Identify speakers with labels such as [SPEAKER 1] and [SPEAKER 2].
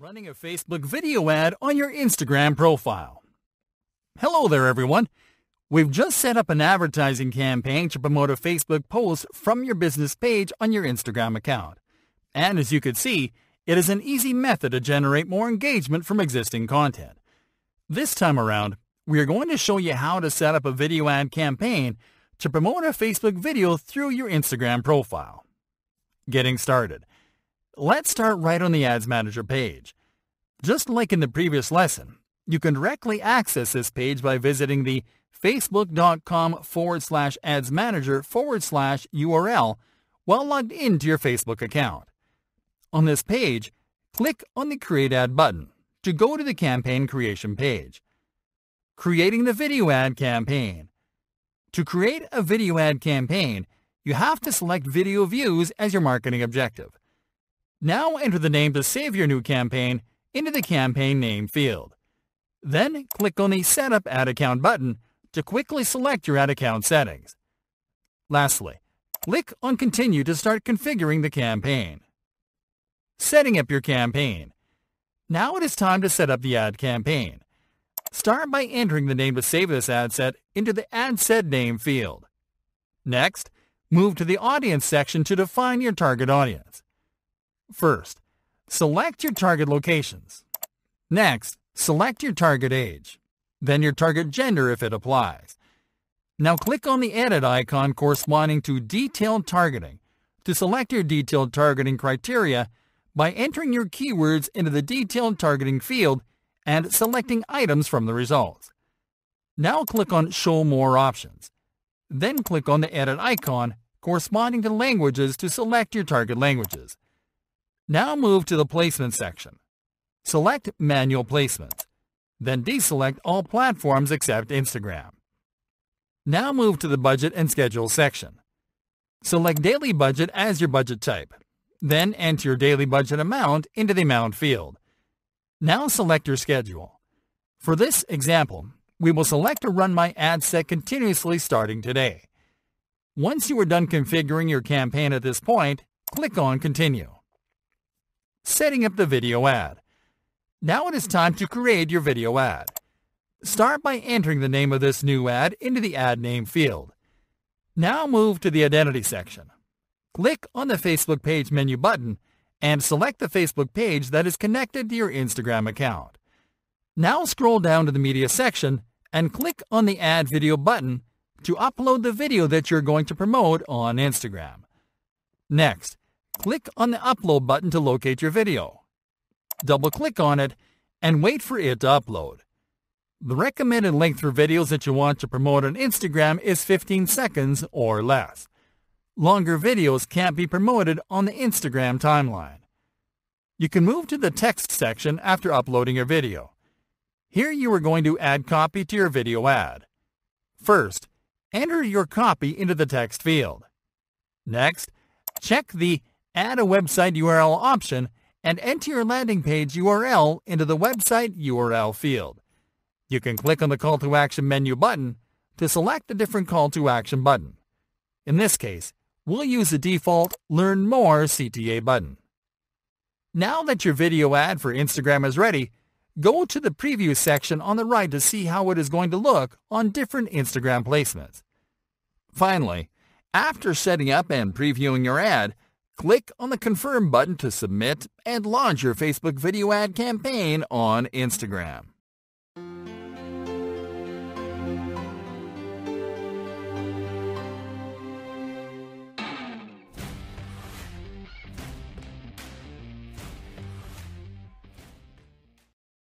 [SPEAKER 1] running a Facebook video ad on your Instagram profile. Hello there, everyone. We've just set up an advertising campaign to promote a Facebook post from your business page on your Instagram account. And as you can see, it is an easy method to generate more engagement from existing content. This time around, we are going to show you how to set up a video ad campaign to promote a Facebook video through your Instagram profile. Getting started. Let's start right on the Ads Manager page. Just like in the previous lesson, you can directly access this page by visiting the facebook.com forward slash ads manager forward slash URL while logged into your Facebook account. On this page, click on the Create Ad button to go to the campaign creation page. Creating the video ad campaign. To create a video ad campaign, you have to select video views as your marketing objective. Now enter the name to save your new campaign into the campaign name field. Then click on the Setup Ad Account button to quickly select your ad account settings. Lastly, click on Continue to start configuring the campaign. Setting up your campaign. Now it is time to set up the ad campaign. Start by entering the name to save this ad set into the Ad Set Name field. Next, move to the Audience section to define your target audience. First, select your target locations. Next, select your target age, then your target gender if it applies. Now click on the edit icon corresponding to detailed targeting to select your detailed targeting criteria by entering your keywords into the detailed targeting field and selecting items from the results. Now click on Show More Options. Then click on the Edit icon corresponding to languages to select your target languages. Now move to the placement section. Select Manual Placements, then deselect all platforms except Instagram. Now move to the Budget and Schedule section. Select Daily Budget as your budget type, then enter your daily budget amount into the Amount field. Now select your schedule. For this example, we will select to run my ad set continuously starting today. Once you are done configuring your campaign at this point, click on Continue setting up the video ad. Now it is time to create your video ad. Start by entering the name of this new ad into the ad name field. Now move to the identity section. Click on the Facebook page menu button and select the Facebook page that is connected to your Instagram account. Now scroll down to the media section and click on the add video button to upload the video that you're going to promote on Instagram. Next, click on the upload button to locate your video. Double click on it and wait for it to upload. The recommended length for videos that you want to promote on Instagram is 15 seconds or less. Longer videos can't be promoted on the Instagram timeline. You can move to the text section after uploading your video. Here you are going to add copy to your video ad. First, enter your copy into the text field. Next, check the Add a website URL option and enter your landing page URL into the website URL field. You can click on the call to action menu button to select a different call to action button. In this case, we'll use the default Learn More CTA button. Now that your video ad for Instagram is ready, go to the preview section on the right to see how it is going to look on different Instagram placements. Finally, after setting up and previewing your ad, Click on the confirm button to submit and launch your Facebook video ad campaign on Instagram.